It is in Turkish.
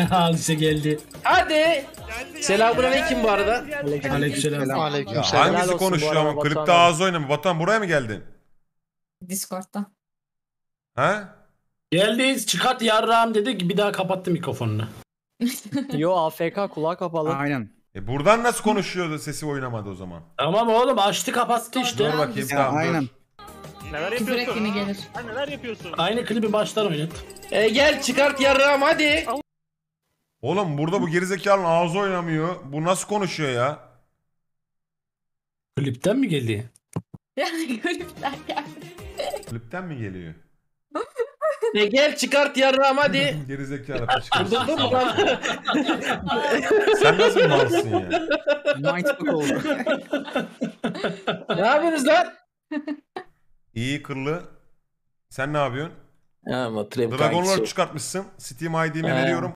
Hadise geldi. Hadi. Selamünaleyküm bu arada. Aleykümselam. Aleykümselam. Ya, hangisi konuşuyor ama klipte ağzı oynamıyor. Vatan buraya mı geldin? Discord'da. Ha? Geldi çıkart yarrağım dedi bir daha kapattı mikrofonunu. Yo AFK kulağı kapalı. Aynen. E buradan nasıl konuşuyordu sesi oynamadı o zaman? Tamam oğlum açtı kapattı işte. Dur bakayım ya, tamam aynen. Neler yapıyorsun? Gelir. Ha, neler yapıyorsun? Aynı klibi baştan oynat. E gel çıkart yarrağım hadi. Allah. Oğlum burada bu gerizekalın ağzı oynamıyor. Bu nasıl konuşuyor ya? Klipten mi geldi? Yani klipten geldi. Klipten mi geliyor? Ne gel çıkart yarrağım hadi. Gerizekalı peşkesi. Sen nasıl malsın ya? Mindfuck oldu. ne yapıyorsunuz lan? İyi kırlı. Sen ne yapıyorsun? Ama Dragon Lord çıkartmışsın. Steam ID'mi veriyorum.